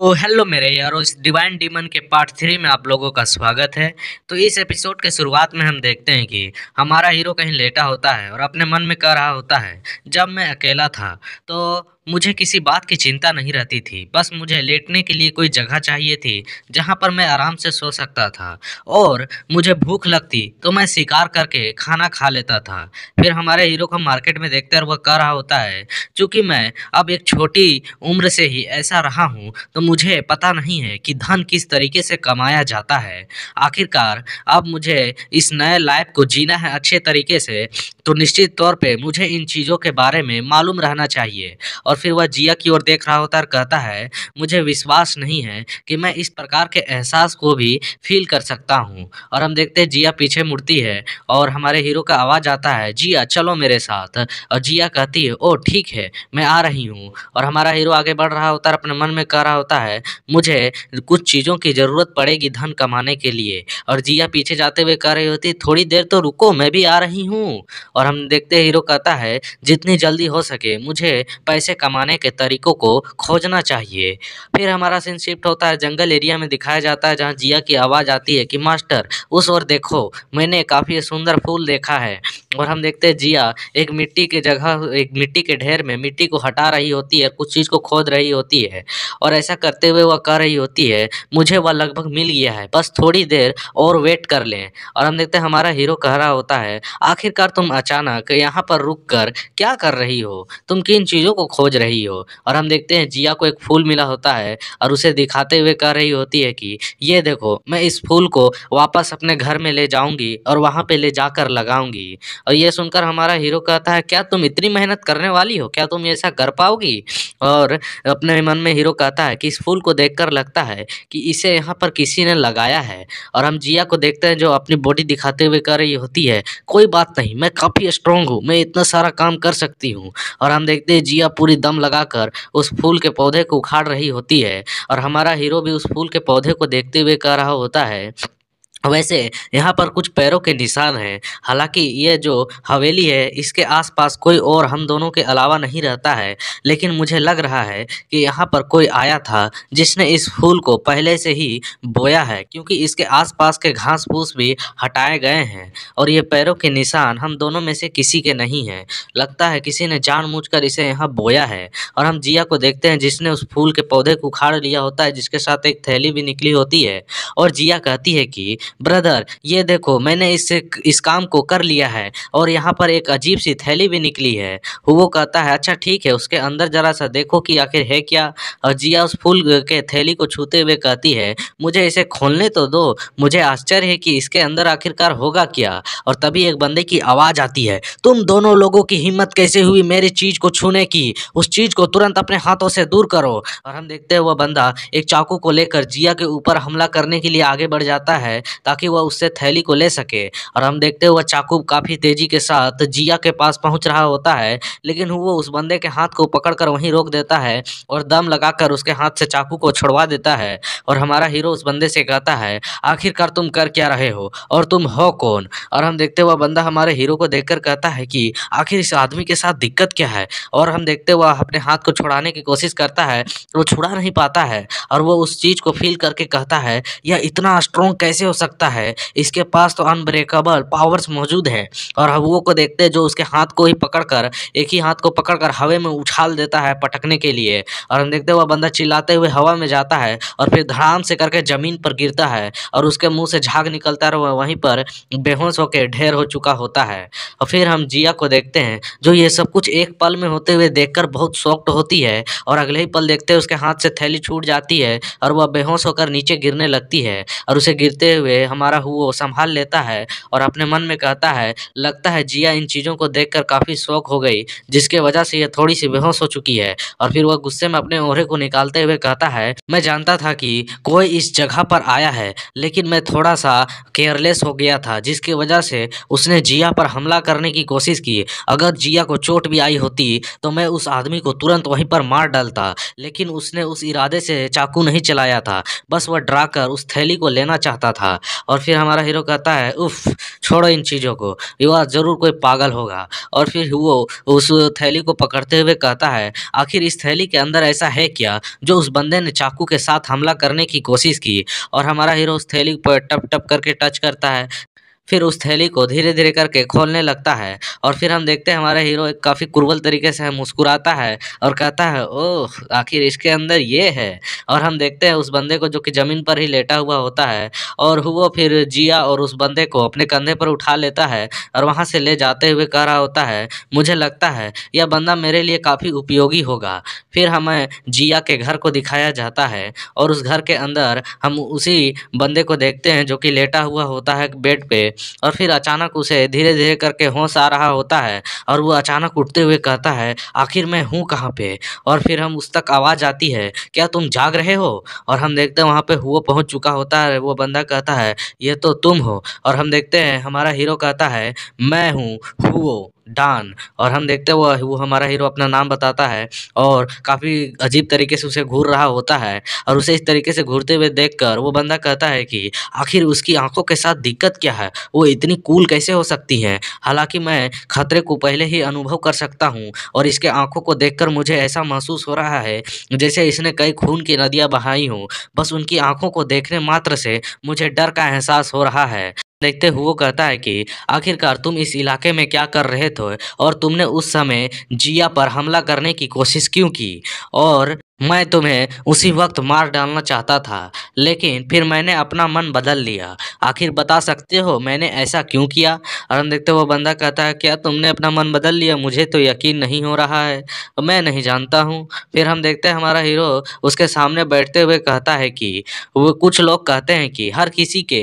तो हेलो मेरे यार इस डिवाइन डीमन के पार्ट थ्री में आप लोगों का स्वागत है तो इस एपिसोड के शुरुआत में हम देखते हैं कि हमारा हीरो कहीं लेटा होता है और अपने मन में कह रहा होता है जब मैं अकेला था तो मुझे किसी बात की चिंता नहीं रहती थी बस मुझे लेटने के लिए कोई जगह चाहिए थी जहाँ पर मैं आराम से सो सकता था और मुझे भूख लगती तो मैं शिकार करके खाना खा लेता था फिर हमारे हीरो को मार्केट में देखते और वह कह रहा होता है चूँकि मैं अब एक छोटी उम्र से ही ऐसा रहा हूँ तो मुझे पता नहीं है कि धन किस तरीके से कमाया जाता है आखिरकार अब मुझे इस नए लाइफ को जीना है अच्छे तरीके से तो निश्चित तौर पर मुझे इन चीज़ों के बारे में मालूम रहना चाहिए और फिर वह जिया की ओर देख रहा होता है और कहता है मुझे विश्वास नहीं है कि मैं इस प्रकार के एहसास को भी फील कर सकता हूँ और हम देखते हैं जिया पीछे मुड़ती है और हमारे हीरो का आवाज़ आता है जिया चलो मेरे साथ और जिया कहती है ओ ठीक है मैं आ रही हूँ और हमारा हीरो आगे बढ़ रहा होता है अपने मन में कह रहा होता है मुझे कुछ चीज़ों की ज़रूरत पड़ेगी धन कमाने के लिए और जिया पीछे जाते हुए कह रही होती थोड़ी देर तो रुको मैं भी आ रही हूँ और हम देखते हीरो कहता है जितनी जल्दी हो सके मुझे पैसे कमाने के तरीकों को खोजना चाहिए फिर हमारा सीन शिफ्ट होता है जंगल एरिया में दिखाया जाता है जहाँ जिया की आवाज़ आती है कि मास्टर उस ओर देखो मैंने काफ़ी सुंदर फूल देखा है और हम देखते हैं जिया एक मिट्टी के जगह एक मिट्टी के ढेर में मिट्टी को हटा रही होती है कुछ चीज़ को खोद रही होती है और ऐसा करते हुए वह कह रही होती है मुझे वह लगभग मिल गया है बस थोड़ी देर और वेट कर लें और हम देखते हैं हमारा हीरो कह रहा होता है आखिरकार तुम अचानक यहाँ पर रुक कर क्या कर रही हो तुम किन चीज़ों को खोज रही हो और हम देखते हैं जिया को एक फूल मिला होता है और उसे दिखाते हुए कह रही होती है कि ये देखो मैं इस फूल को वापस अपने घर में ले जाऊँगी और वहाँ पर ले जाकर लगाऊंगी और ये सुनकर हमारा हीरो कहता है क्या तुम इतनी मेहनत करने वाली हो क्या तुम ऐसा कर पाओगी और अपने मन में हीरो कहता है कि इस फूल को देख लगता है कि इसे यहाँ पर किसी ने लगाया है और हम जिया को देखते हैं जो अपनी बॉडी दिखाते हुए कह रही होती है कोई बात नहीं मैं काफ़ी स्ट्रांग हूँ मैं इतना सारा काम कर सकती हूँ और हम देखते हैं जिया पूरी दम लगाकर उस फूल के पौधे को उखाड़ रही होती है और हमारा हीरो भी उस फूल के पौधे को देखते हुए कह रहा होता है वैसे यहाँ पर कुछ पैरों के निशान हैं हालांकि ये जो हवेली है इसके आसपास कोई और हम दोनों के अलावा नहीं रहता है लेकिन मुझे लग रहा है कि यहाँ पर कोई आया था जिसने इस फूल को पहले से ही बोया है क्योंकि इसके आसपास के घास फूस भी हटाए गए हैं और ये पैरों के निशान हम दोनों में से किसी के नहीं हैं लगता है किसी ने जान इसे यहाँ बोया है और हम जिया को देखते हैं जिसने उस फूल के पौधे को उखाड़ लिया होता है जिसके साथ एक थैली भी निकली होती है और जिया कहती है कि ब्रदर ये देखो मैंने इस इस काम को कर लिया है और यहाँ पर एक अजीब सी थैली भी निकली है वो कहता है अच्छा ठीक है उसके अंदर ज़रा सा देखो कि आखिर है क्या और जिया उस फूल के थैली को छूते हुए कहती है मुझे इसे खोलने तो दो मुझे आश्चर्य है कि इसके अंदर आखिरकार होगा क्या और तभी एक बंदे की आवाज़ आती है तुम दोनों लोगों की हिम्मत कैसे हुई मेरी चीज़ को छूने की उस चीज़ को तुरंत अपने हाथों से दूर करो और हम देखते हैं वह बंदा एक चाकू को लेकर जिया के ऊपर हमला करने के लिए आगे बढ़ जाता है ताकि वह उससे थैली को ले सके और हम देखते हुए चाकू काफ़ी तेज़ी के साथ जिया के पास पहुंच रहा होता है लेकिन वो उस बंदे के हाथ को पकड़कर वहीं रोक देता है और दम लगाकर उसके हाथ से चाकू को छुड़वा देता है और हमारा हीरो उस बंदे से कहता है आखिरकार तुम कर क्या रहे हो और तुम हो कौन और हम देखते हुआ बंदा हमारे हीरो को देख कहता है कि आखिर इस आदमी के साथ दिक्कत क्या है और हम देखते हुए अपने हाथ को छुड़ाने की कोशिश करता है वो छुड़ा नहीं पाता है और वो उस चीज़ को फील करके कहता है यह इतना स्ट्रोंग कैसे हो सकता सकता है इसके पास तो अनब्रेकेबल पावर्स मौजूद है और हबुओं को देखते हैं जो उसके हाथ को ही पकड़कर एक ही हाथ को पकड़कर हवा में उछाल देता है पटकने के लिए और हम देखते हैं वह बंदा चिल्लाते हुए हवा में जाता है और फिर धड़ाम से करके ज़मीन पर गिरता है और उसके मुंह से झाग निकलता है वहीं पर बेहोश होकर ढेर हो चुका होता है और फिर हम जिया को देखते हैं जो ये सब कुछ एक पल में होते हुए देखकर बहुत शॉक्ड होती है और अगले ही पल देखते हैं उसके हाथ से थैली छूट जाती है और वह बेहोश होकर नीचे गिरने लगती है और उसे गिरते हुए हमारा हुआ संभाल लेता है और अपने मन में कहता है लगता है जिया इन चीज़ों को देखकर काफ़ी शौक हो गई जिसके वजह से यह थोड़ी सी बेहोश हो चुकी है और फिर वह गुस्से में अपने ओहरे को निकालते हुए कहता है मैं जानता था कि कोई इस जगह पर आया है लेकिन मैं थोड़ा सा केयरलेस हो गया था जिसकी वजह से उसने जिया पर हमला करने की कोशिश की अगर जिया को चोट भी आई होती तो मैं उस आदमी को तुरंत वहीं पर मार डालता लेकिन उसने उस इरादे से चाकू नहीं चलाया था बस वह डरा कर उस थैली को लेना चाहता था और फिर हमारा हीरो कहता है उफ छोड़ो इन चीज़ों को युवा ज़रूर कोई पागल होगा और फिर वो उस थैली को पकड़ते हुए कहता है आखिर इस थैली के अंदर ऐसा है क्या जो उस बंदे ने चाकू के साथ हमला करने की कोशिश की और हमारा हीरो उस थैली पर टप टप करके टच करता है फिर उस थैली को धीरे धीरे करके खोलने लगता है और फिर हम देखते हैं हमारा हीरो एक काफ़ी कुरबल तरीके से मुस्कुराता है और कहता है ओह आखिर इसके अंदर ये है और हम देखते हैं उस बंदे को जो कि ज़मीन पर ही लेटा हुआ होता है और वो फिर जिया और उस बंदे को अपने कंधे पर उठा लेता है और वहाँ से ले जाते हुए कह रहा होता है मुझे लगता है यह बंदा मेरे लिए काफ़ी उपयोगी होगा फिर हमें जिया के घर को दिखाया जाता है और उस घर के अंदर हम उसी बंदे को देखते हैं जो कि लेटा हुआ होता है बेड पर और फिर अचानक उसे धीरे धीरे करके होश आ रहा होता है और वो अचानक उठते हुए कहता है आखिर मैं हूँ कहाँ पे और फिर हम उस तक आवाज़ आती है क्या तुम जाग रहे हो और हम देखते हैं वहाँ पे हुआ पहुँच चुका होता है वो बंदा कहता है ये तो तुम हो और हम देखते हैं हमारा हीरो कहता है मैं हूँ हुओ डान और हम देखते हैं वो वो हमारा हीरो अपना नाम बताता है और काफ़ी अजीब तरीके से उसे घूर रहा होता है और उसे इस तरीके से घूरते हुए देखकर वो बंदा कहता है कि आखिर उसकी आंखों के साथ दिक्कत क्या है वो इतनी कूल कैसे हो सकती है हालांकि मैं खतरे को पहले ही अनुभव कर सकता हूँ और इसके आंखों को देख मुझे ऐसा महसूस हो रहा है जैसे इसने कई खून की नदियाँ बहाई हों बस उनकी आंखों को देखने मात्र से मुझे डर का एहसास हो रहा है देखते हुए कहता है कि आखिरकार तुम इस इलाके में क्या कर रहे थे और तुमने उस समय जिया पर हमला करने की कोशिश क्यों की और मैं तुम्हें उसी वक्त मार डालना चाहता था लेकिन फिर मैंने अपना मन बदल लिया आखिर बता सकते हो मैंने ऐसा क्यों किया और हम देखते वो बंदा कहता है क्या तुमने अपना मन बदल लिया मुझे तो यकीन नहीं हो रहा है मैं नहीं जानता हूँ फिर हम देखते हैं हमारा हीरो उसके सामने बैठते हुए कहता है कि वो कुछ लोग कहते हैं कि हर किसी के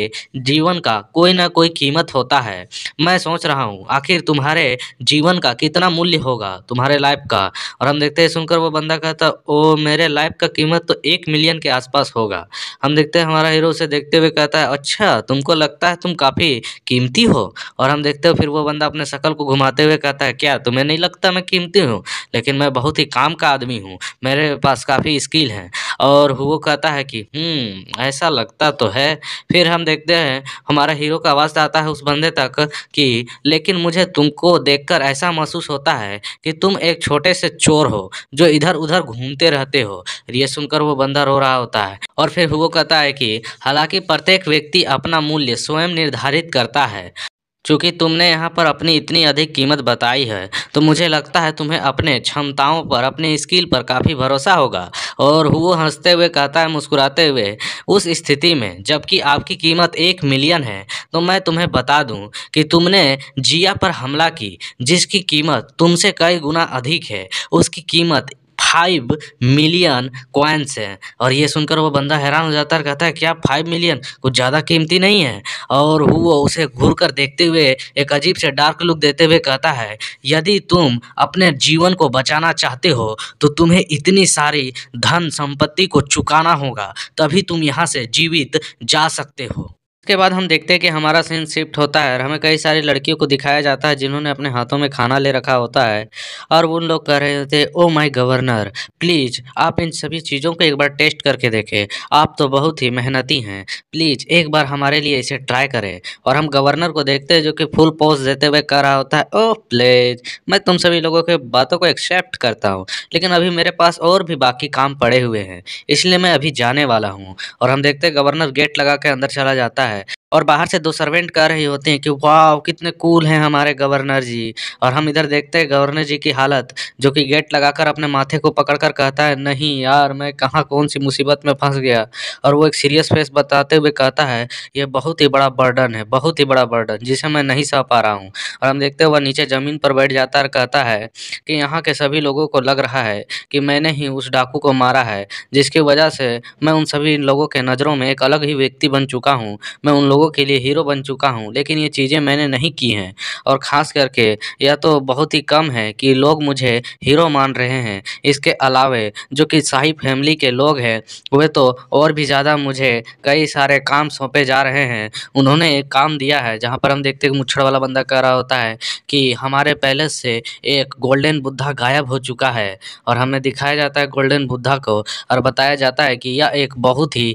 जीवन का कोई ना कोई कीमत होता है मैं सोच रहा हूँ आखिर तुम्हारे जीवन का कितना मूल्य होगा तुम्हारे लाइफ का और हम देखते हैं सुनकर वो बंदा कहता ओ मेरे लाइफ का कीमत तो एक मिलियन के आसपास होगा हम देखते हैं हमारा हीरो उसे देखते हुए कहता है अच्छा तुमको लगता है तुम काफ़ी कीमती हो और हम देखते हो फिर वो बंदा अपने शकल को घुमाते हुए कहता है क्या तुम्हें नहीं लगता मैं कीमती हूँ लेकिन मैं बहुत ही काम का आदमी हूँ मेरे पास काफ़ी स्किल है और वो कहता है कि हम्म, ऐसा लगता तो है फिर हम देखते हैं हमारा हीरो का आवाज़ आता है उस बंदे तक कि लेकिन मुझे तुमको देखकर ऐसा महसूस होता है कि तुम एक छोटे से चोर हो जो इधर उधर घूमते रहते सकते हो ये सुनकर वो बंदा रो रहा होता है और फिर वो कहता है कि हालांकि प्रत्येक व्यक्ति अपना मूल्य स्वयं निर्धारित करता है चूँकि तुमने यहाँ पर अपनी इतनी अधिक कीमत बताई है तो मुझे लगता है तुम्हें अपने क्षमताओं पर अपने स्किल पर काफ़ी भरोसा होगा और वो हंसते हुए कहता है मुस्कुराते हुए उस स्थिति में जबकि आपकी कीमत एक मिलियन है तो मैं तुम्हें बता दूं कि तुमने जिया पर हमला की जिसकी कीमत तुमसे कई गुना अधिक है उसकी कीमत फाइव मिलियन कॉइन्स हैं और ये सुनकर वो बंदा हैरान हो जाता है कहता है क्या फाइव मिलियन कुछ ज़्यादा कीमती नहीं है और वो उसे घूर कर देखते हुए एक अजीब से डार्क लुक देते हुए कहता है यदि तुम अपने जीवन को बचाना चाहते हो तो तुम्हें इतनी सारी धन संपत्ति को चुकाना होगा तभी तुम यहाँ से जीवित जा सकते हो उसके बाद हम देखते हैं कि हमारा सीन शिफ्ट होता है और हमें कई सारी लड़कियों को दिखाया जाता है जिन्होंने अपने हाथों में खाना ले रखा होता है और उन लोग कह रहे होते ओ माई गवर्नर प्लीज़ आप इन सभी चीज़ों को एक बार टेस्ट करके देखें आप तो बहुत ही मेहनती हैं प्लीज़ एक बार हमारे लिए इसे ट्राई करें और हम गवर्नर को देखते हैं जो कि फुल पोस्ट देते हुए कह रहा होता है ओ oh, प्लीज़ मैं तुम सभी लोगों के बातों को एक्सेप्ट करता हूँ लेकिन अभी मेरे पास और भी बाकी काम पड़े हुए हैं इसलिए मैं अभी जाने वाला हूँ और हम देखते हैं गवर्नर गेट लगा के अंदर चला जाता है और बाहर से दो सर्वेंट कह रही होती हैं कि वाह कितने कूल हैं हमारे गवर्नर जी और हम इधर देखते हैं गवर्नर जी की हालत जो कि गेट लगाकर अपने माथे को पकड़कर कहता है नहीं यार मैं कहाँ कौन सी मुसीबत में फंस गया और वो एक सीरियस फेस बताते हुए कहता है ये बहुत ही बड़ा बर्डन है बहुत ही बड़ा बर्डन जिसे मैं नहीं सह पा रहा हूँ और हम देखते हैं वह नीचे ज़मीन पर बैठ जाता और कहता है कि यहाँ के सभी लोगों को लग रहा है कि मैंने ही उस डाकू को मारा है जिसकी वजह से मैं उन सभी लोगों के नज़रों में एक अलग ही व्यक्ति बन चुका हूँ मैं उन लोगों के लिए हीरो बन चुका हूँ लेकिन ये चीज़ें मैंने नहीं की हैं और ख़ास करके यह तो बहुत ही कम है कि लोग मुझे हीरो मान रहे हैं इसके अलावे जो कि शाही फैमिली के लोग हैं वे तो और भी ज़्यादा मुझे कई सारे काम सौंपे जा रहे हैं उन्होंने एक काम दिया है जहाँ पर हम देखते हैं मुच्छड़ वाला बंदा कह रहा होता है कि हमारे पैलेस से एक गोल्डन बुद्धा गायब हो चुका है और हमें दिखाया जाता है गोल्डन बुद्धा को और बताया जाता है कि यह एक बहुत ही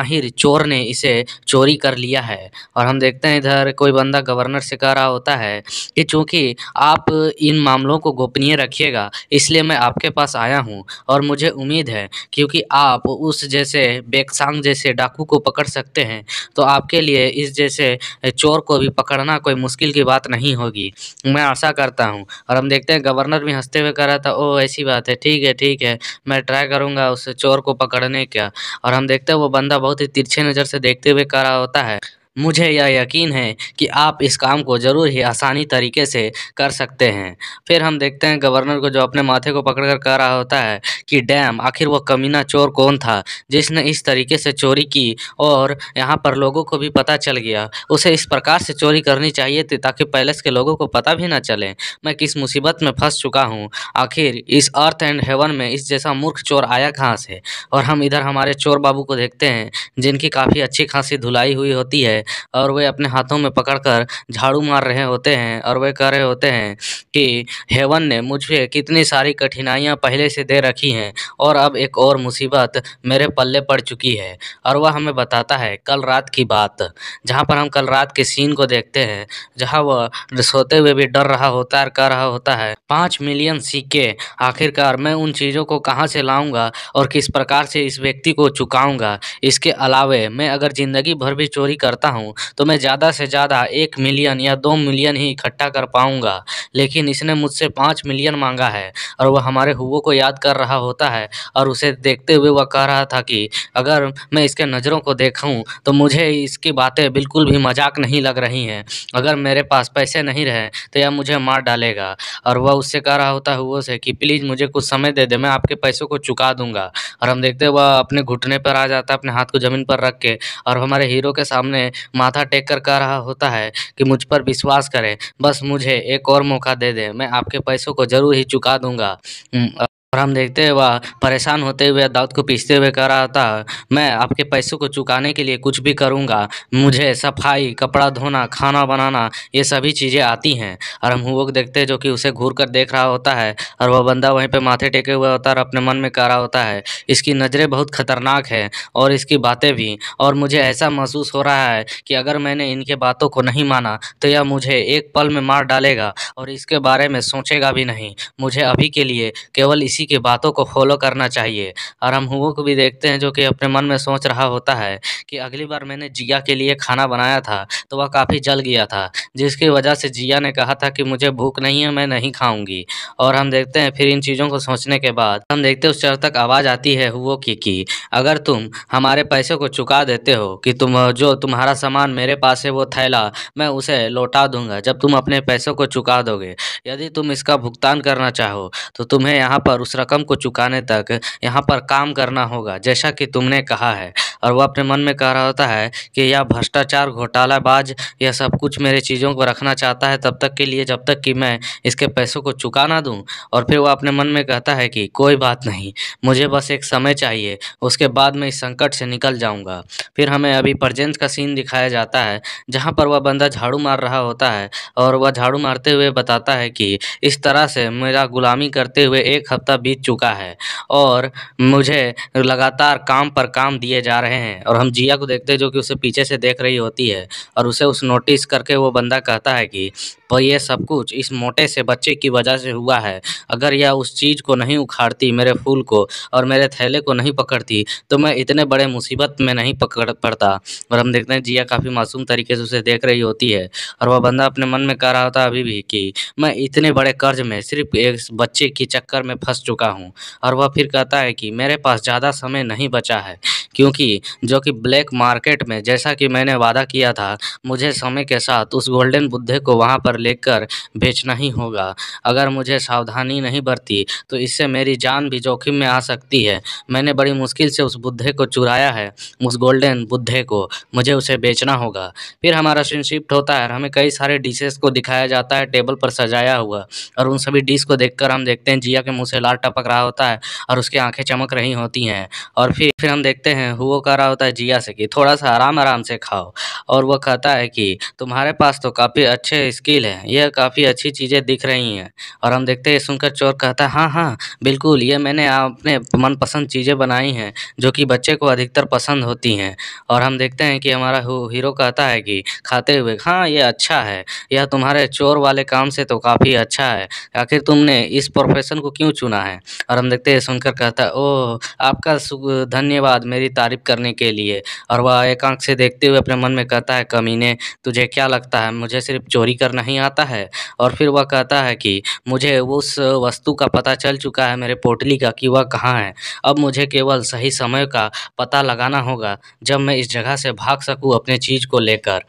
माहिर चोर ने इसे चोरी कर लिया एरिया है और हम देखते हैं इधर कोई बंदा गवर्नर से कह रहा होता है कि चूँकि आप इन मामलों को गोपनीय रखिएगा इसलिए मैं आपके पास आया हूँ और मुझे उम्मीद है क्योंकि आप उस जैसे बेकसांग जैसे डाकू को पकड़ सकते हैं तो आपके लिए इस जैसे चोर को भी पकड़ना कोई मुश्किल की बात नहीं होगी मैं आशा करता हूँ और हम देखते हैं गवर्नर भी हंसते हुए कह रहा था ओ ऐसी बात है ठीक है ठीक है मैं ट्राई करूँगा उस चोर को पकड़ने का और हम देखते हैं वो बंदा बहुत ही तिरछे नज़र से देखते हुए कह रहा होता है मुझे यह यकीन है कि आप इस काम को ज़रूर ही आसानी तरीके से कर सकते हैं फिर हम देखते हैं गवर्नर को जो अपने माथे को पकड़कर कह रहा होता है कि डैम आखिर वह कमीना चोर कौन था जिसने इस तरीके से चोरी की और यहाँ पर लोगों को भी पता चल गया उसे इस प्रकार से चोरी करनी चाहिए थी ताकि पैलेस के लोगों को पता भी ना चले मैं किस मुसीबत में फंस चुका हूँ आखिर इस अर्थ एंड हेवन में इस जैसा मूर्ख चोर आया कहाँ से और हम इधर हमारे चोर बाबू को देखते हैं जिनकी काफ़ी अच्छी खासी धुलाई हुई होती है और वे अपने हाथों में पकड़कर झाड़ू मार रहे होते हैं और वे कह रहे होते हैं कि हेवन ने मुझे कितनी सारी कठिनाइयाँ पहले से दे रखी हैं और अब एक और मुसीबत मेरे पल्ले पड़ चुकी है और वह हमें बताता है कल रात की बात जहाँ पर हम कल रात के सीन को देखते हैं जहाँ वह सोते हुए भी डर रहा होता है कह रहा होता है पाँच मिलियन सिक्के आखिरकार मैं उन चीज़ों को कहाँ से लाऊंगा और किस प्रकार से इस व्यक्ति को चुकाऊंगा इसके अलावे मैं अगर ज़िंदगी भर भी चोरी करता हूँ तो मैं ज़्यादा से ज़्यादा एक मिलियन या दो मिलियन ही इकट्ठा कर पाऊँगा लेकिन इसने मुझसे पाँच मिलियन मांगा है और वह हमारे हुओ को याद कर रहा होता है और उसे देखते हुए वह कह रहा था कि अगर मैं इसके नज़रों को देखूँ तो मुझे इसकी बातें बिल्कुल भी मजाक नहीं लग रही हैं अगर मेरे पास पैसे नहीं रहे तो यह मुझे मार डालेगा और वह उससे कह रहा होता है हुओ से कि प्लीज़ मुझे कुछ समय दे दे मैं आपके पैसों को चुका दूंगा और हम देखते वह अपने घुटने पर आ जाता है अपने हाथ को ज़मीन पर रख के और हमारे हीरो के सामने माथा टेक कर कह रहा होता है कि मुझ पर विश्वास करें बस मुझे एक और मौका दे दें मैं आपके पैसों को ज़रूर ही चुका दूंगा हम्म, और हम देखते हुए परेशान होते हुए दाऊद को पीसते हुए कह रहा था मैं आपके पैसों को चुकाने के लिए कुछ भी करूँगा मुझे सफाई कपड़ा धोना खाना बनाना ये सभी चीज़ें आती हैं और हम हुओ देखते हैं जो कि उसे घूर कर देख रहा होता है और वह बंदा वहीं पर माथे टेके हुए होता है और अपने मन में कह रहा होता है इसकी नज़रें बहुत ख़तरनाक है और इसकी बातें भी और मुझे ऐसा महसूस हो रहा है कि अगर मैंने इनके बातों को नहीं माना तो यह मुझे एक पल में मार डालेगा और इसके बारे में सोचेगा भी नहीं मुझे अभी के लिए केवल इसी किसी की बातों को फॉलो करना चाहिए और हम हुओं को भी देखते हैं जो कि अपने मन में सोच रहा होता है कि अगली बार मैंने जिया के लिए खाना बनाया था तो वह काफ़ी जल गया था जिसकी वजह से जिया ने कहा था कि मुझे भूख नहीं है मैं नहीं खाऊंगी और हम देखते हैं फिर इन चीज़ों को सोचने के बाद हम देखते उस चर तक आवाज़ आती है हुओ की कि अगर तुम हमारे पैसे को चुका देते हो कि तुम जो तुम्हारा सामान मेरे पास है वो थैला मैं उसे लौटा दूंगा जब तुम अपने पैसों को चुका दोगे यदि तुम इसका भुगतान करना चाहो तो तुम्हें यहाँ पर उस रकम को चुकाने तक यहाँ पर काम करना होगा जैसा कि तुमने कहा है और वह अपने मन में कह रहा होता है कि यह भ्रष्टाचार घोटालाबाज यह सब कुछ मेरे चीज़ों को रखना चाहता है तब तक के लिए जब तक कि मैं इसके पैसों को चुका ना दूँ और फिर वह अपने मन में कहता है कि कोई बात नहीं मुझे बस एक समय चाहिए उसके बाद मैं इस संकट से निकल जाऊँगा फिर हमें अभी प्रजेंस का सीन दिखाया जाता है जहाँ पर वह बंदा झाड़ू मार रहा होता है और वह झाड़ू मारते हुए बताता है कि इस तरह से मेरा गुलामी करते हुए एक हफ्ता बीत चुका है और मुझे लगातार काम पर काम दिए जा रहे हैं और हम जिया को देखते हैं जो कि उसे पीछे से देख रही होती है और उसे उस नोटिस करके वो बंदा कहता है कि पर यह सब कुछ इस मोटे से बच्चे की वजह से हुआ है अगर यह उस चीज़ को नहीं उखाड़ती मेरे फूल को और मेरे थैले को नहीं पकड़ती तो मैं इतने बड़े मुसीबत में नहीं पकड़ पड़ता और हम देखते हैं जिया काफ़ी मासूम तरीके से उसे देख रही होती है और वह बंदा अपने मन में कह रहा था अभी भी कि मैं इतने बड़े कर्ज में सिर्फ एक बच्चे के चक्कर में फंस चुका हूँ और वह फिर कहता है कि मेरे पास ज़्यादा समय नहीं बचा है क्योंकि जो कि ब्लैक मार्केट में जैसा कि मैंने वादा किया था मुझे समय के साथ उस गोल्डन बुद्धे को वहाँ पर लेकर बेचना ही होगा अगर मुझे सावधानी नहीं बरती तो इससे मेरी जान भी जोखिम में आ सकती है मैंने बड़ी मुश्किल से उस बुद्धे को चुराया है उस गोल्डन बुद्धे को मुझे उसे बेचना होगा फिर हमारा सीन शिफ्ट होता है हमें कई सारे डिशेस को दिखाया जाता है टेबल पर सजाया हुआ और उन सभी डिश को देखकर हम देखते हैं जिया के मुँह से लाल टपक रहा होता है और उसकी आंखें चमक रही होती हैं और फिर फिर हम देखते हैं वो कह रहा होता है जिया से कि थोड़ा सा आराम आराम से खाओ और वह कहता है कि तुम्हारे पास तो काफ़ी अच्छे स्किल हैं यह काफ़ी अच्छी चीज़ें दिख रही हैं और हम देखते हैं सुनकर चोर कहता है हाँ हाँ बिल्कुल ये मैंने अपने मनपसंद चीज़ें बनाई हैं जो कि बच्चे को अधिकतर पसंद होती हैं और हम देखते हैं कि हमारा हीरो कहता है कि खाते हुए हाँ ये अच्छा है यह तुम्हारे चोर वाले काम से तो काफ़ी अच्छा है आखिर तुमने इस प्रोफेशन को क्यों चुना है है और हम देखते हैं सुनकर कहता है ओह आपका धन्यवाद मेरी तारीफ़ करने के लिए और वह एक आंख से देखते हुए अपने मन में कहता है कमीने तुझे क्या लगता है मुझे सिर्फ चोरी करना ही आता है और फिर वह कहता है कि मुझे उस वस्तु का पता चल चुका है मेरे पोटली का कि वह कहाँ है अब मुझे केवल सही समय का पता लगाना होगा जब मैं इस जगह से भाग सकूँ अपने चीज़ को लेकर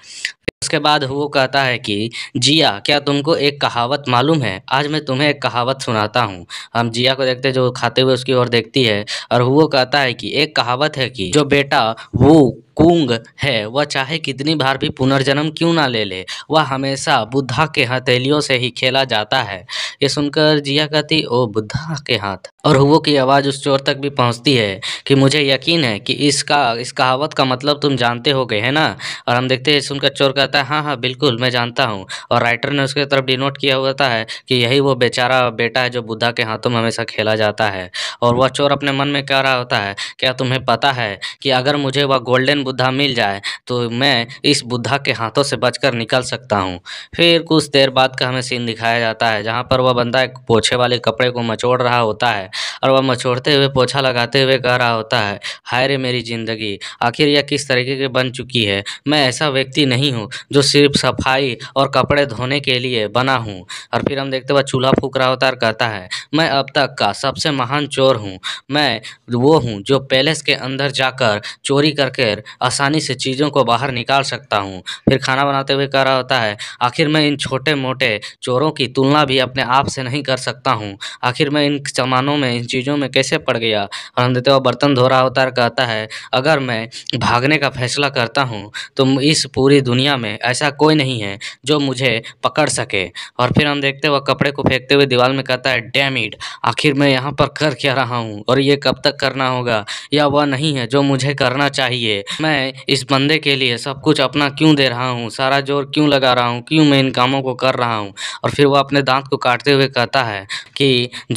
उसके बाद वो कहता है कि जिया क्या तुमको एक कहावत मालूम है आज मैं तुम्हें एक कहावत सुनाता हूँ हम जिया को देखते जो खाते हुए उसकी ओर देखती है और वो कहता है कि एक कहावत है कि जो बेटा वो कुंग है वह चाहे कितनी बार भी पुनर्जन्म क्यों ना ले ले वह हमेशा बुद्धा के हथेलियों से ही खेला जाता है ये सुनकर जिया कहती ओ बुद्धा के हाथ और हुओ की आवाज़ उस चोर तक भी पहुंचती है कि मुझे यकीन है कि इसका इस कहावत का मतलब तुम जानते हो गए है ना और हम देखते हैं सुनकर चोर कहता है हाँ हाँ बिल्कुल मैं जानता हूँ और राइटर ने उसके तरफ डिनोट किया होता है कि यही वो बेचारा बेटा है जो बुद्धा के हाथों में हमेशा खेला जाता है और वह चोर अपने मन में कह रहा होता है क्या तुम्हें पता है कि अगर मुझे वह गोल्डन बुद्धा मिल जाए तो मैं इस बुद्धा के हाथों से बचकर निकल सकता हूँ फिर कुछ देर बाद का हमें सीन दिखाया जाता है जहाँ पर वह बंदा एक पोछे वाले कपड़े को मचोड़ रहा होता है और वह मचोड़ते हुए पोछा लगाते हुए कह रहा होता है हाय रे मेरी ज़िंदगी आखिर यह किस तरीके की बन चुकी है मैं ऐसा व्यक्ति नहीं हूँ जो सिर्फ सफाई और कपड़े धोने के लिए बना हूँ और फिर हम देखते हुए चूल्हा फूक रहा होता है कहता है मैं अब तक का सबसे महान चोर हूँ मैं वो हूँ जो पैलेस के अंदर जाकर चोरी करके आसानी से चीज़ों को बाहर निकाल सकता हूँ फिर खाना बनाते हुए कह रहा होता है आखिर मैं इन छोटे मोटे चोरों की तुलना भी अपने आप से नहीं कर सकता हूँ आखिर मैं इन सामानों में इन चीज़ों में कैसे पड़ गया हुआ बर्तन धो रहा होता है कहता है अगर मैं भागने का फैसला करता हूँ तो इस पूरी दुनिया में ऐसा कोई नहीं है जो मुझे पकड़ सके और फिर हम देखते हुए कपड़े को फेंकते हुए दीवार में कहता है डैमिड आखिर मैं यहाँ पर कर क्या रहा हूँ और ये कब तक करना होगा या वह नहीं है जो मुझे करना चाहिए मैं इस बंदे के लिए सब कुछ अपना क्यों दे रहा हूँ सारा जोर क्यों लगा रहा हूँ क्यों मैं इन कामों को कर रहा हूँ और फिर वो अपने दांत को काटते हुए कहता है कि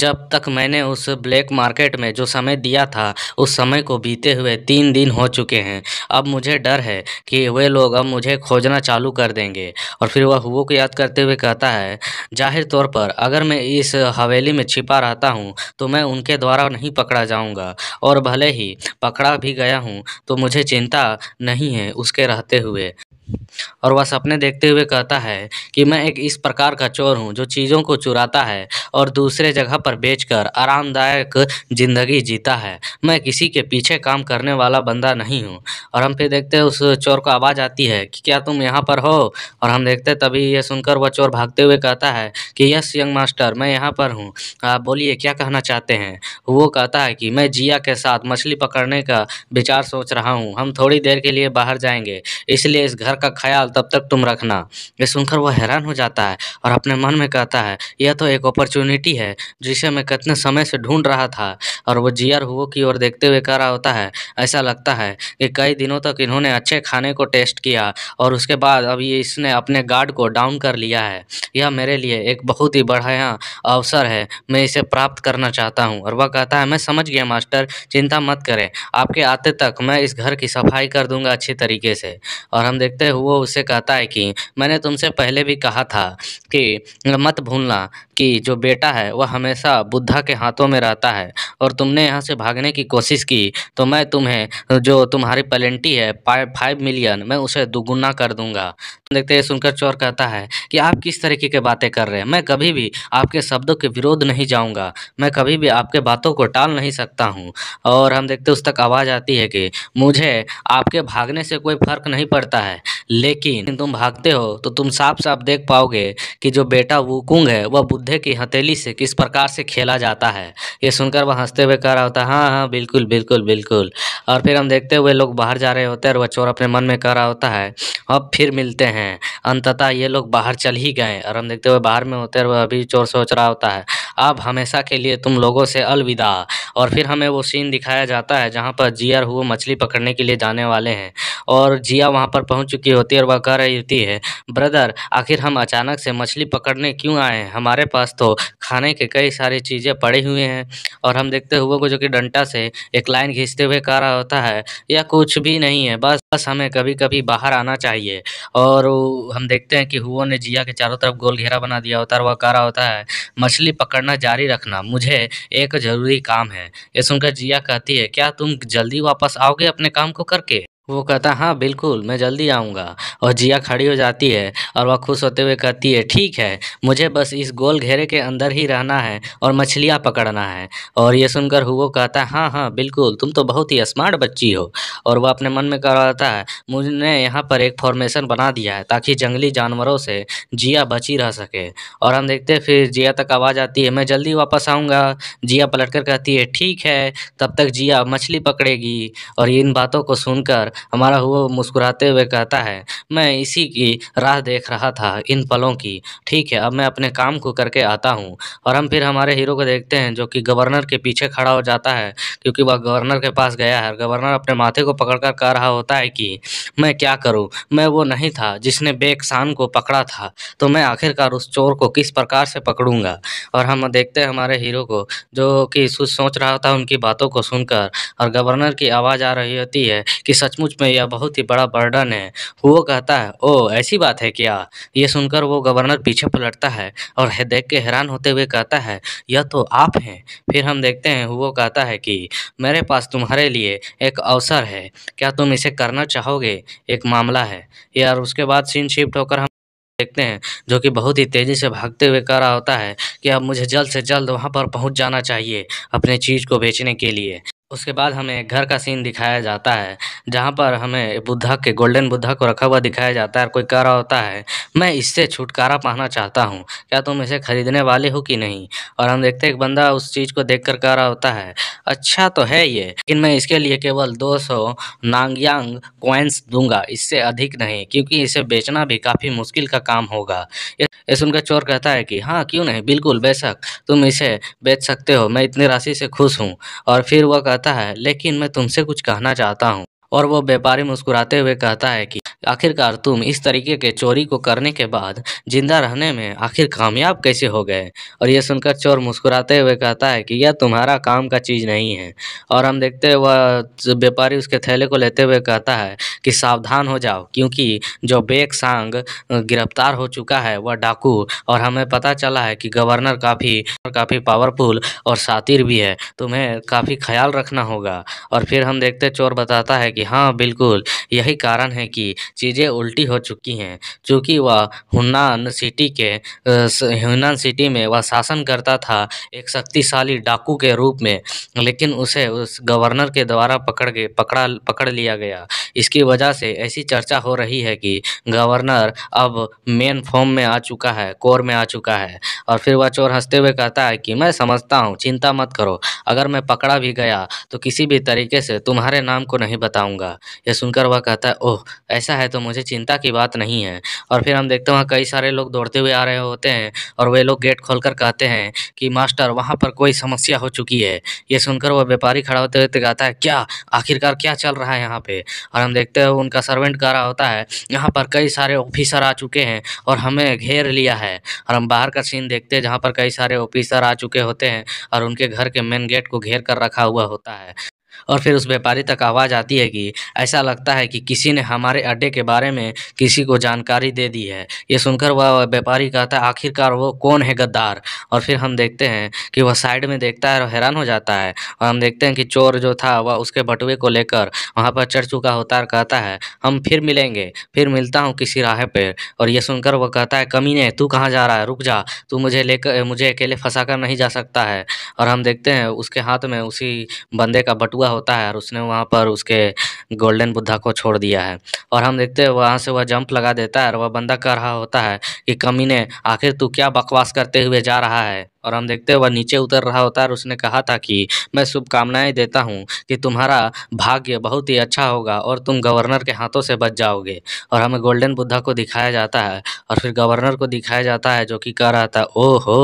जब तक मैंने उस ब्लैक मार्केट में जो समय दिया था उस समय को बीते हुए तीन दिन हो चुके हैं अब मुझे डर है कि वे लोग अब मुझे खोजना चालू कर देंगे और फिर वह हुओ को याद करते हुए कहता है जाहिर तौर पर अगर मैं इस हवेली में छिपा रहता हूँ तो मैं उनके द्वारा नहीं पकड़ा जाऊँगा और भले ही पकड़ा भी गया हूँ तो मुझे चिंता चिंता नहीं है उसके रहते हुए और वह सपने देखते हुए कहता है कि मैं एक इस प्रकार का चोर हूँ जो चीज़ों को चुराता है और दूसरे जगह पर बेचकर आरामदायक ज़िंदगी जीता है मैं किसी के पीछे काम करने वाला बंदा नहीं हूँ और हम फिर देखते हैं उस चोर को आवाज़ आती है कि क्या तुम यहाँ पर हो और हम देखते तभी यह सुनकर वह चोर भागते हुए कहता है कि यस यंग मास्टर मैं यहाँ पर हूँ आप बोलिए क्या कहना चाहते हैं वो कहता है कि मैं जिया के साथ मछली पकड़ने का विचार सोच रहा हूँ हम थोड़ी देर के लिए बाहर जाएंगे इसलिए इस घर प्रकार का ख्याल तब तक तुम रखना ये सुनकर वह हैरान हो जाता है और अपने मन में कहता है यह तो एक अपॉर्चुनिटी है जिसे मैं कितने समय से ढूंढ रहा था और वो जियर हुओ की ओर देखते हुए कह रहा होता है ऐसा लगता है कि कई दिनों तक इन्होंने अच्छे खाने को टेस्ट किया और उसके बाद अब ये इसने अपने गार्ड को डाउन कर लिया है यह मेरे लिए एक बहुत ही बढ़िया अवसर है मैं इसे प्राप्त करना चाहता हूँ और वह कहता है मैं समझ गया मास्टर चिंता मत करें आपके आते तक मैं इस घर की सफाई कर दूंगा अच्छी तरीके से और हम देखते करते हुए उसे कहता है कि मैंने तुमसे पहले भी कहा था कि मत भूलना कि जो बेटा है वह हमेशा बुद्धा के हाथों में रहता है और तुमने यहाँ से भागने की कोशिश की तो मैं तुम्हें जो तुम्हारी पलेंटी है फाइव मिलियन मैं उसे दुगुना कर दूंगा तो देखते हैं सुनकर चोर कहता है कि आप किस तरीके की बातें कर रहे हैं मैं कभी भी आपके शब्दों के विरोध नहीं जाऊंगा मैं कभी भी आपके बातों को टाल नहीं सकता हूं और हम देखते उस तक आवाज़ आती है कि मुझे आपके भागने से कोई फ़र्क नहीं पड़ता है लेकिन तुम भागते हो तो तुम साफ साफ देख पाओगे कि जो बेटा वुकुंग है वह बुद्धे की हथेली से किस प्रकार से खेला जाता है ये सुनकर वह हंसते हुए कह रहा होता है हाँ हाँ बिल्कुल बिल्कुल बिल्कुल और फिर हम देखते हुए लोग बाहर जा रहे होते हैं और वह चोर अपने मन में कह रहा होता है अब फिर मिलते हैं अंततः ये लोग बाहर चल ही गए और हम देखते हुए बाहर में होते और वह अभी चोर सोच रहा होता है अब हमेशा के लिए तुम लोगों से अलविदा और फिर हमें वो सीन दिखाया जाता है जहाँ पर जिया हुए मछली पकड़ने के लिए जाने वाले हैं और जिया वहाँ पर पहुँच चुकी होती है और वह कह रही होती है ब्रदर आखिर हम अचानक से मछली पकड़ने क्यों आए हैं हमारे पास तो खाने के कई सारी चीज़ें पड़े हुए हैं और हम देखते हुए को जो कि डंटा से एक लाइन खींचते हुए कह रहा होता है या कुछ भी नहीं है बस बस हमें कभी कभी बाहर आना चाहिए और हम देखते हैं कि हुओ ने जिया के चारों तरफ गोल घेरा बना दिया होता है और वह कह रहा होता है मछली पकड़ करना जारी रखना मुझे एक ज़रूरी काम है ये सुनकर जिया कहती है क्या तुम जल्दी वापस आओगे अपने काम को करके वो कहता हाँ बिल्कुल मैं जल्दी आऊँगा और जिया खड़ी हो जाती है और वह खुश होते हुए कहती है ठीक है मुझे बस इस गोल घेरे के अंदर ही रहना है और मछलियाँ पकड़ना है और ये सुनकर हुगो कहता है हाँ हाँ बिल्कुल तुम तो बहुत ही स्मार्ट बच्ची हो और वह अपने मन में करवाता है मुझने यहाँ पर एक फॉर्मेशन बना दिया है ताकि जंगली जानवरों से जिया बची रह सके और हम देखते फिर जिया तक आवाज़ आती है मैं जल्दी वापस आऊँगा जिया पलट कर कहती है ठीक है तब तक जिया मछली पकड़ेगी और इन बातों को सुनकर हमारा वो मुस्कुराते हुए कहता है मैं इसी की राह देख रहा था इन पलों की ठीक है अब मैं अपने काम को करके आता हूँ और हम फिर हमारे हीरो को देखते हैं जो कि गवर्नर के पीछे खड़ा हो जाता है क्योंकि वह गवर्नर के पास गया है गवर्नर अपने माथे को पकड़कर कह रहा होता है कि मैं क्या करूँ मैं वो नहीं था जिसने बेकसान को पकड़ा था तो मैं आखिरकार उस चोर को किस प्रकार से पकड़ूंगा और हम देखते हैं हमारे हीरो को जो कि सोच रहा था उनकी बातों को सुनकर और गवर्नर की आवाज़ आ रही होती है कि सचमुच सचमुच में यह बहुत ही बड़ा बर्डन है वो कहता है ओ ऐसी बात है क्या यह सुनकर वो गवर्नर पीछे पलटता है और देख के हैरान होते हुए कहता है यह तो आप हैं फिर हम देखते हैं वो कहता है कि मेरे पास तुम्हारे लिए एक अवसर है क्या तुम इसे करना चाहोगे एक मामला है यार उसके बाद सीन शिफ्ट होकर हम देखते हैं जो कि बहुत ही तेज़ी से भागते हुए कह रहा होता है कि अब मुझे जल्द से जल्द वहाँ पर पहुँच जाना चाहिए अपने चीज़ को बेचने के लिए उसके बाद हमें घर का सीन दिखाया जाता है जहाँ पर हमें बुद्धा के गोल्डन बुद्धा को रखा हुआ दिखाया जाता है और कोई कह रहा होता है मैं इससे छुटकारा पाना चाहता हूँ क्या तुम इसे खरीदने वाले हो कि नहीं और हम देखते एक बंदा उस चीज़ को देख कर कह रहा होता है अच्छा तो है ये लेकिन मैं इसके लिए केवल दो सौ नांगयांग क्वाइंस दूंगा इससे अधिक नहीं क्योंकि इसे बेचना भी काफ़ी मुश्किल का काम होगा ये सुनकर चोर कहता है कि हाँ क्यों नहीं बिल्कुल बेशक तुम इसे बेच सकते हो मैं इतनी राशि से खुश हूँ और फिर वह कहता जाता है लेकिन मैं तुमसे कुछ कहना चाहता हूँ और वो व्यापारी मुस्कुराते हुए कहता है कि आखिरकार तुम इस तरीके के चोरी को करने के बाद जिंदा रहने में आखिर कामयाब कैसे हो गए और यह सुनकर चोर मुस्कुराते हुए कहता है कि यह तुम्हारा काम का चीज़ नहीं है और हम देखते हैं वह व्यापारी उसके थैले को लेते हुए कहता है कि सावधान हो जाओ क्योंकि जो बेग सांग गिरफ्तार हो चुका है वह डाकू और हमें पता चला है कि गवर्नर काफ़ी काफ़ी पावरफुल और सातिर भी है तुम्हें काफ़ी ख्याल रखना होगा और फिर हम देखते चोर बताता है कि हाँ बिल्कुल यही कारण है कि चीज़ें उल्टी हो चुकी हैं चूँकि वह हुनान सिटी के हुनान सिटी में वह शासन करता था एक शक्तिशाली डाकू के रूप में लेकिन उसे उस गवर्नर के द्वारा पकड़ गए पकड़ा पकड़ लिया गया इसकी वजह से ऐसी चर्चा हो रही है कि गवर्नर अब मेन फॉर्म में आ चुका है कोर में आ चुका है और फिर वह चोर हंसते हुए कहता है कि मैं समझता हूँ चिंता मत करो अगर मैं पकड़ा भी गया तो किसी भी तरीके से तुम्हारे नाम को नहीं बताऊँगा जाऊंगा यह सुनकर वह कहता है ओह ऐसा है तो मुझे चिंता की बात नहीं है और फिर हम देखते हैं कई सारे लोग दौड़ते हुए आ रहे होते हैं और वे लोग गेट खोलकर कहते हैं कि मास्टर वहाँ पर कोई समस्या हो चुकी है ये सुनकर वह व्यापारी खड़ा होते हुए कहता है क्या आखिरकार क्या चल रहा है यहाँ पे और हम देखते हैं उनका सर्वेंट कह रहा होता है यहाँ पर कई सारे ऑफिसर आ चुके हैं और हमें घेर लिया है और हम बाहर का सीन देखते हैं जहाँ पर कई सारे ऑफिसर आ चुके होते हैं और उनके घर के मेन गेट को घेर कर रखा हुआ होता है और फिर उस व्यापारी तक आवाज़ आती है कि ऐसा लगता है कि किसी ने हमारे अड्डे के बारे में किसी को जानकारी दे दी है ये सुनकर वह व्यापारी कहता है आखिरकार वो कौन है गद्दार और फिर हम देखते हैं कि वह साइड में देखता है और हैरान हो जाता है और हम देखते हैं कि चोर जो था वह उसके बटुए को लेकर वहाँ पर चढ़ चुका होता और कहता है हम फिर मिलेंगे फिर मिलता हूँ किसी राह पर और यह सुनकर वह कहता है कमी तू कहाँ जा रहा है रुक जा तू मुझे लेकर मुझे अकेले फंसा कर नहीं जा सकता है और हम देखते हैं उसके हाथ में उसी बंदे का बटुआ हुआ होता है और उसने वहाँ पर उसके गोल्डन बुद्धा को छोड़ दिया है और हम देखते हैं वहाँ से वह जंप लगा देता है और वह बंदा कह रहा होता है कि कमीने आखिर तू क्या बकवास करते हुए जा रहा है और हम देखते वह नीचे उतर रहा होता है और उसने कहा था कि मैं शुभकामनाएं देता हूँ कि तुम्हारा भाग्य बहुत ही अच्छा होगा और तुम गवर्नर के हाथों से बच जाओगे और हमें गोल्डन बुद्धा को दिखाया जाता है और फिर गवर्नर को दिखाया जाता है जो कि कह रहा था ओहो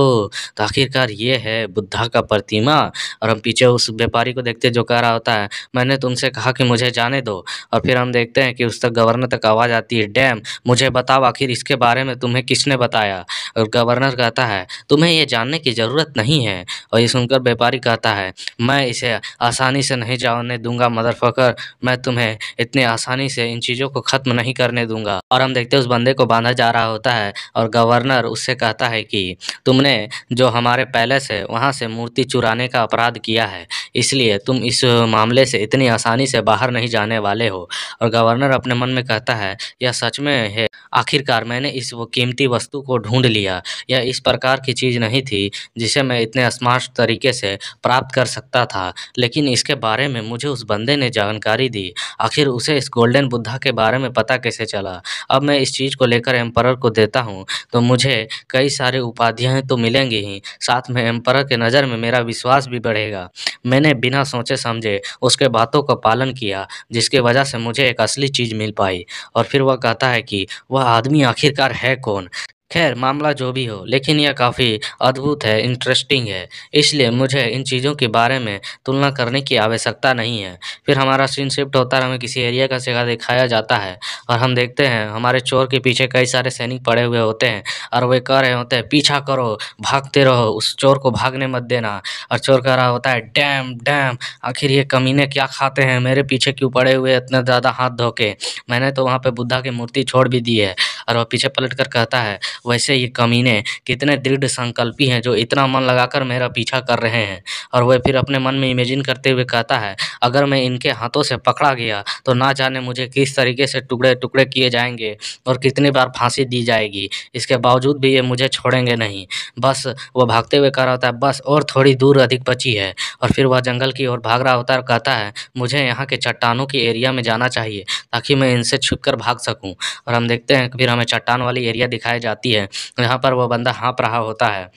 तो आखिरकार ये है बुद्धा का प्रतिमा और हम पीछे उस व्यापारी को देखते जो कह रहा होता है मैंने तुमसे कहा कि मुझे जाने दो और फिर हम देखते हैं कि उस तक गवर्नर तक आवाज़ आती है डैम मुझे बताओ आखिर इसके बारे में तुम्हें किसने बताया और गवर्नर कहता है तुम्हें यह जानने की की ज़रूरत नहीं है और ये सुनकर व्यापारी कहता है मैं इसे आसानी से नहीं जाने दूंगा मदर फकर मैं तुम्हें इतने आसानी से इन चीज़ों को ख़त्म नहीं करने दूंगा और हम देखते उस बंदे को बांधा जा रहा होता है और गवर्नर उससे कहता है कि तुमने जो हमारे पैलेस है वहाँ से मूर्ति चुराने का अपराध किया है इसलिए तुम इस मामले से इतनी आसानी से बाहर नहीं जाने वाले हो और गवर्नर अपने मन में कहता है यह सच में है आखिरकार मैंने इस वो कीमती वस्तु को ढूंढ लिया यह इस प्रकार की चीज़ नहीं थी जिसे मैं इतने स्मार्ट तरीके से प्राप्त कर सकता था लेकिन इसके बारे में मुझे उस बंदे ने जानकारी दी आखिर उसे इस गोल्डन बुद्धा के बारे में पता कैसे चला अब मैं इस चीज़ को लेकर एम्परर को देता हूँ तो मुझे कई सारे उपाधियाँ तो मिलेंगी ही साथ में एम्परर के नज़र में मेरा विश्वास भी बढ़ेगा मैंने बिना सोचे समझे उसके बातों का पालन किया जिसके वजह से मुझे एक असली चीज़ मिल पाई और फिर वह कहता है कि वह आदमी आखिरकार है कौन खैर मामला जो भी हो लेकिन यह काफ़ी अद्भुत है इंटरेस्टिंग है इसलिए मुझे इन चीज़ों के बारे में तुलना करने की आवश्यकता नहीं है फिर हमारा सीन शिफ्ट होता है हमें किसी एरिया का जगह दिखाया जाता है और हम देखते हैं हमारे चोर के पीछे कई सारे सैनिक पड़े हुए होते हैं और वे कह रहे होते हैं पीछा करो भागते रहो उस चोर को भागने मत देना और चोर कह रहा होता है डैम डैम आखिर ये कमीने क्या खाते हैं मेरे पीछे क्यों पड़े हुए इतने ज़्यादा हाथ धो के मैंने तो वहाँ पर बुद्धा की मूर्ति छोड़ भी दी है और वह पीछे पलट कर कहता है वैसे ये कमीने कितने दृढ़ संकल्पी हैं जो इतना मन लगाकर मेरा पीछा कर रहे हैं और वह फिर अपने मन में इमेजिन करते हुए कहता है अगर मैं इनके हाथों से पकड़ा गया तो ना जाने मुझे किस तरीके से टुकड़े टुकड़े किए जाएंगे और कितनी बार फांसी दी जाएगी इसके बावजूद भी ये मुझे छोड़ेंगे नहीं बस वह भागते हुए कह रहा होता है बस और थोड़ी दूर अधिक बची है और फिर वह जंगल की ओर भाग रहा होता है और कहता है मुझे यहाँ के चट्टानों के एरिया में जाना चाहिए ताकि मैं इनसे छुपकर भाग सकूँ और हम देखते हैं फिर हमें चट्टान वाली एरिया दिखाई जाती है होती है यहाँ पर वो बंदा हाँप रहा होता है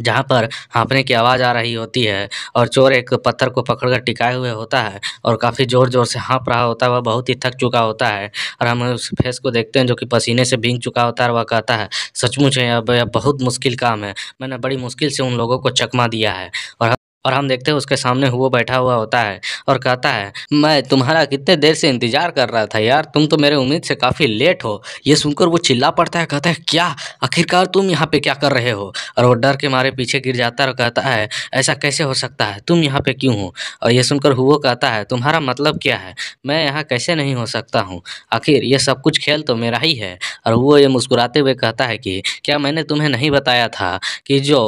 जहाँ पर हाँपने की आवाज़ आ रही होती है और चोर एक पत्थर को पकड़कर टिकाए हुए होता है और काफ़ी ज़ोर ज़ोर से हाँप रहा होता है वह बहुत ही थक चुका होता है और हम उस फेस को देखते हैं जो कि पसीने से भींग चुका होता है वह कहता है सचमुच है अब यह बहुत मुश्किल काम है मैंने बड़ी मुश्किल से उन लोगों को चकमा दिया है और और हम देखते हैं उसके सामने वो बैठा हुआ होता है और कहता है मैं तुम्हारा कितने देर से इंतजार कर रहा था यार तुम तो मेरे उम्मीद से काफ़ी लेट हो ये सुनकर वो चिल्ला पड़ता है कहता है क्या आखिरकार तुम यहाँ पे क्या कर रहे हो और वो डर के मारे पीछे गिर जाता है और कहता है ऐसा कैसे हो सकता है तुम यहाँ पे क्यों हो और ये सुनकर हुओ कहता है तुम्हारा मतलब क्या है मैं यहाँ कैसे नहीं हो सकता हूँ आखिर ये सब कुछ खेल तो मेरा ही है और वो ये मुस्कुराते हुए कहता है कि क्या मैंने तुम्हें नहीं बताया था कि जो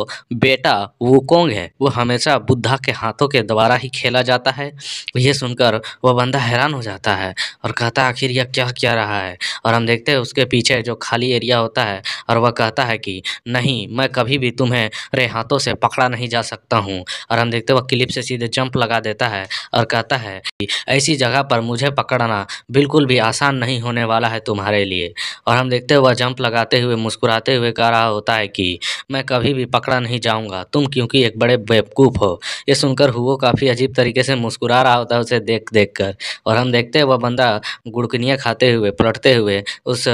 बेटा कोंग है वो हमेशा बुद्धा के हाथों के द्वारा ही खेला जाता है यह सुनकर वह बंदा हैरान हो जाता है और कहता है आखिर यह क्या क्या रहा है और हम देखते हैं उसके पीछे जो खाली एरिया होता है और वह कहता है कि नहीं मैं कभी भी तुम्हें रे हाथों से पकड़ा नहीं जा सकता हूँ और हम देखते वह क्लिप से सीधे जंप लगा देता है और कहता है कि ऐसी जगह पर मुझे पकड़ना बिल्कुल भी आसान नहीं होने वाला है तुम्हारे लिए और हम देखते वह जंप लगाते हुए मुस्कुराते हुए कह रहा होता है कि मैं कभी भी पकड़ा नहीं जाऊँगा तुम क्योंकि एक बड़े बेवकूफ़ हो ये सुनकर हुओ काफ़ी अजीब तरीके से मुस्कुरा रहा होता है उसे देख देख कर और हम देखते हैं वह बंदा गुड़कनियाँ खाते हुए पलटते हुए उस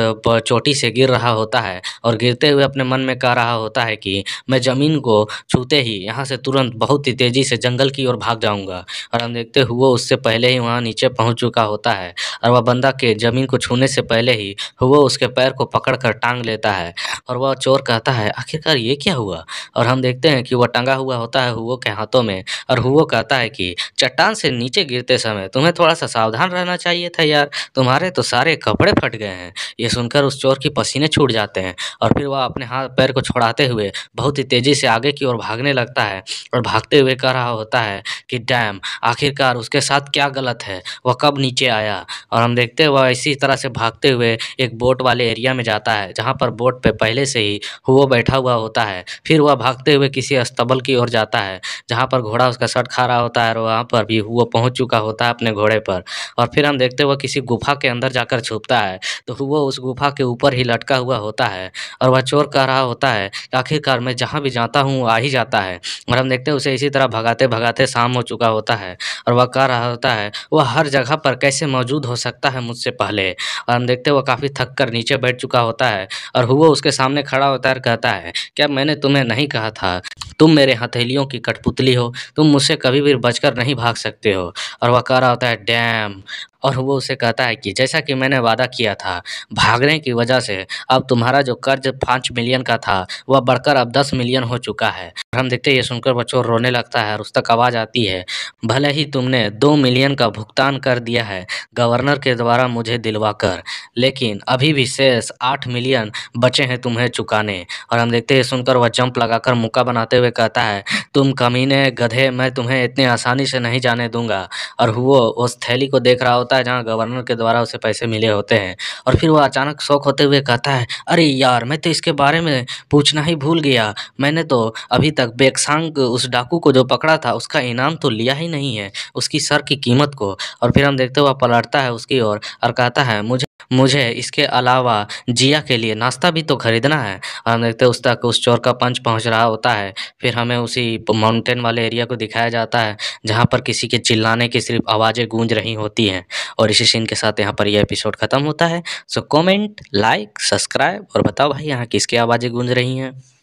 चोटी से गिर रहा होता है और गिरते हुए अपने मन में कह रहा होता है कि मैं ज़मीन को छूते ही यहाँ से तुरंत बहुत ही तेज़ी से जंगल की ओर भाग जाऊँगा और हम देखते हुए उससे पहले ही वहाँ नीचे पहुँच चुका होता है और वह बंदा के ज़मीन को छूने से पहले ही हुओ उसके पैर को पकड़ कर टांग लेता है और वह चोर कहता है आखिरकार ये क्या हुआ और हम देखते हैं कि वह टंगा हुआ होता है हुओ के हाथ हाथों में और हुओ कहता है कि चट्टान से नीचे गिरते समय तुम्हें थोड़ा सा सावधान रहना चाहिए था यार तुम्हारे तो सारे कपड़े फट गए हैं ये सुनकर उस चोर की पसीने छूट जाते हैं और फिर वह अपने हाथ पैर को छोड़ाते हुए बहुत ही तेज़ी से आगे की ओर भागने लगता है और भागते हुए कह रहा होता है कि डैम आखिरकार उसके साथ क्या गलत है वह कब नीचे आया और हम देखते हैं वह इसी तरह से भागते हुए एक बोट वाले एरिया में जाता है जहाँ पर बोट पे पहले से ही हुआ बैठा हुआ होता है फिर वह भागते हुए किसी अस्तबल की ओर जाता है जहाँ पर घोड़ा उसका सट खा रहा होता है और वहाँ पर भी वो पहुँच चुका होता है अपने घोड़े पर और फिर हम देखते हुए किसी गुफा के अंदर जाकर छुपता है तो वो उस गुफा के ऊपर ही लटका हुआ होता है और वह चोर कह रहा होता है आखिरकार मैं जहाँ भी जाता हूँ आ ही जाता है और हम देखते हैं उसे इसी तरह भगाते भगाते शाम हो चुका होता है और वह कह रहा होता है वह हर जगह पर कैसे मौजूद हो सकता है मुझसे पहले और हम देखते वह काफ़ी थक कर नीचे बैठ चुका होता है और हुआ उसके सामने खड़ा होता है और कहता है क्या मैंने तुम्हें नहीं कहा था तुम मेरे हथेलियों की कठपुतली हो तुम मुझसे कभी भी बचकर नहीं भाग सकते हो और वह कह रहा होता है डैम और वो उसे कहता है कि जैसा कि मैंने वादा किया था भागने की वजह से अब तुम्हारा जो कर्ज पाँच मिलियन का था वह बढ़कर अब दस मिलियन हो चुका है हम देखते ये सुनकर बच्चों रोने लगता है और उस तक आवाज़ आती है भले ही तुमने दो मिलियन का भुगतान कर दिया है गवर्नर के द्वारा मुझे दिलवाकर लेकिन अभी भी शेष आठ मिलियन बचे हैं तुम्हें चुकाने और हम देखते हैं सुनकर वह जंप लगाकर मुक्का बनाते हुए कहता है तुम कमीने गधे मैं तुम्हें इतने आसानी से नहीं जाने दूंगा और वो उस थैली को देख रहा होता होता है जहाँ गवर्नर के द्वारा उसे पैसे मिले होते हैं और फिर वह अचानक शौक होते हुए कहता है अरे यार मैं तो इसके बारे में पूछना ही भूल गया मैंने तो अभी तक बेकसांग उस डाकू को जो पकड़ा था उसका इनाम तो लिया ही नहीं है उसकी सर की कीमत को और फिर हम देखते हुए पलटता है उसकी ओर और, और कहता है मुझे मुझे इसके अलावा जिया के लिए नाश्ता भी तो ख़रीदना है हम देखते तो उस तक उस चोर का पंच पहुंच रहा होता है फिर हमें उसी माउंटेन वाले एरिया को दिखाया जाता है जहाँ पर किसी के चिल्लाने की सिर्फ आवाज़ें गूंज रही होती हैं और इसी सीन के साथ यहाँ पर यह एपिसोड ख़त्म होता है सो कमेंट लाइक सब्सक्राइब और बताओ भाई यहाँ किसकी आवाज़ें गूंज रही हैं